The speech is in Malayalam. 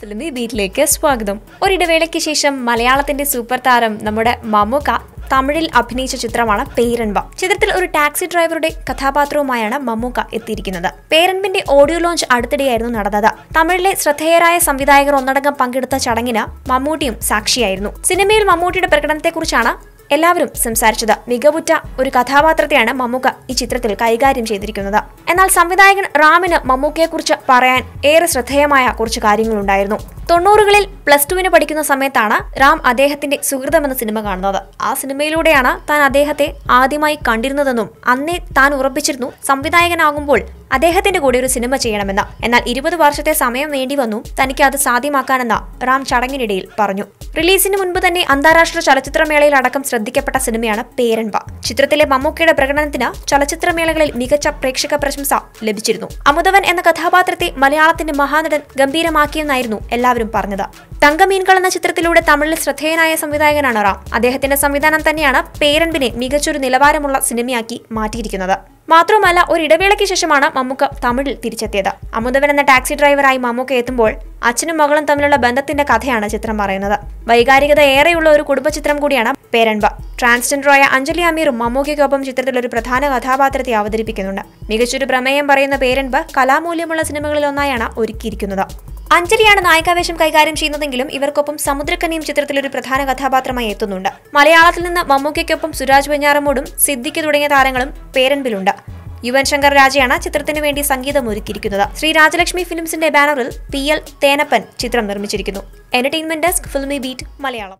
ഫിലിമി ബീറ്റിലേക്ക് സ്വാഗതം ഒരിടവേളയ്ക്ക് ശേഷം മലയാളത്തിന്റെ സൂപ്പർ താരം നമ്മുടെ മമുക തമിഴിൽ അഭിനയിച്ച ചിത്രമാണ് പേരൻബ ചിത്രത്തിൽ ഒരു ടാക്സി ഡ്രൈവറുടെ കഥാപാത്രവുമായാണ് മമ്മൂക്ക എത്തിയിരിക്കുന്നത് പേരൻബിന്റെ ഓഡിയോ ലോഞ്ച് അടുത്തിടെയായിരുന്നു നടന്നത് തമിഴിലെ ശ്രദ്ധേയരായ സംവിധായകർ ഒന്നടങ്കം പങ്കെടുത്ത ചടങ്ങിന് മമ്മൂട്ടിയും സാക്ഷിയായിരുന്നു സിനിമയിൽ മമ്മൂട്ടിയുടെ പ്രകടനത്തെക്കുറിച്ചാണ് എല്ലാവരും സംസാരിച്ചത് മികവുറ്റ ഒരു കഥാപാത്രത്തെയാണ് മമ്മൂക്ക ഈ ചിത്രത്തിൽ കൈകാര്യം ചെയ്തിരിക്കുന്നത് എന്നാൽ സംവിധായകൻ റാമിന് മമ്മൂക്കയെക്കുറിച്ച് പറയാൻ ഏറെ ശ്രദ്ധേയമായ കുറച്ച് കാര്യങ്ങളുണ്ടായിരുന്നു തൊണ്ണൂറുകളിൽ പ്ലസ് ടുവിന് പഠിക്കുന്ന സമയത്താണ് റാം അദ്ദേഹത്തിന്റെ സുഹൃതം എന്ന സിനിമ കാണുന്നത് ആ സിനിമയിലൂടെയാണ് താൻ അദ്ദേഹത്തെ ആദ്യമായി കണ്ടിരുന്നതെന്നും അന്നേ താൻ ഉറപ്പിച്ചിരുന്നു സംവിധായകനാകുമ്പോൾ അദ്ദേഹത്തിന്റെ കൂടെ ഒരു സിനിമ ചെയ്യണമെന്ന് എന്നാൽ ഇരുപത് വർഷത്തെ സമയം വേണ്ടി വന്നു തനിക്ക് അത് സാധ്യമാക്കാനെന്ന് റാം ചടങ്ങിനിടയിൽ പറഞ്ഞു റിലീസിന് മുൻപ് തന്നെ അന്താരാഷ്ട്ര ചലച്ചിത്രമേളയിൽ അടക്കം ശ്രദ്ധിക്കപ്പെട്ട സിനിമയാണ് പേരൻപ ചിത്രത്തിലെ മമ്മൂക്കയുടെ പ്രകടനത്തിന് ചലച്ചിത്രമേളകളിൽ മികച്ച പ്രേക്ഷക പ്രശംസ ലഭിച്ചിരുന്നു അമുതവൻ എന്ന കഥാപാത്രത്തെ മലയാളത്തിന്റെ മഹാനടൻ ഗംഭീരമാക്കിയെന്നായിരുന്നു എല്ലാവരും പറഞ്ഞത് തങ്കമീൻകൾ എന്ന ചിത്രത്തിലൂടെ തമിഴിൽ ശ്രദ്ധേയനായ സംവിധായകനാണ് റാം അദ്ദേഹത്തിന്റെ സംവിധാനം തന്നെയാണ് പേരൻപിനെ മികച്ചൊരു നിലവാരമുള്ള സിനിമയാക്കി മാറ്റിയിരിക്കുന്നത് മാത്രവുമല്ല ഒരു ഇടവേളയ്ക്ക് ശേഷമാണ് മമ്മൂക്ക തമിഴിൽ തിരിച്ചെത്തിയത് അമുദവൻ എന്ന ടാക്സി ഡ്രൈവറായി മമ്മൂക്ക എത്തുമ്പോൾ അച്ഛനും മകളും തമ്മിലുള്ള ബന്ധത്തിന്റെ കഥയാണ് ചിത്രം പറയുന്നത് വൈകാരികത ഏറെയുള്ള ഒരു കുടുംബ ചിത്രം കൂടിയാണ് പേരൻബ ട്രാൻസ്ജെൻഡറായ അഞ്ജലി അമീറും മമ്മൂക്കയ്ക്കൊപ്പം ചിത്രത്തിൽ ഒരു പ്രധാന കഥാപാത്രത്തെ അവതരിപ്പിക്കുന്നുണ്ട് മികച്ചൊരു പ്രമേയം പറയുന്ന പേരൻബ കലാമൂല്യമുള്ള സിനിമകളിലൊന്നായാണ് ഒരുക്കിയിരിക്കുന്നത് അഞ്ജലിയാണ് നായികാവേഷം കൈകാര്യം ചെയ്യുന്നതെങ്കിലും ഇവർക്കൊപ്പം സമുദ്രക്കനിയും ചിത്രത്തിൽ ഒരു പ്രധാന കഥാപാത്രമായി എത്തുന്നുണ്ട് മലയാളത്തിൽ നിന്ന് മമ്മൂക്കയ്ക്കൊപ്പം സുരാജ് വെഞ്ഞാറമൂടും സിദ്ദിഖ് തുടങ്ങിയ താരങ്ങളും പേരൻപിലുണ്ട് യുവൻ ശങ്കർ രാജയാണ് ചിത്രത്തിന് വേണ്ടി സംഗീതം ഒരുക്കിയിരിക്കുന്നത് ശ്രീ രാജലക്ഷ്മി ഫിലിംസിന്റെ ബാനറിൽ പി എൽ തേനപ്പൻ ചിത്രം നിർമ്മിച്ചിരിക്കുന്നു entertainment desk Filmibeat Malayalam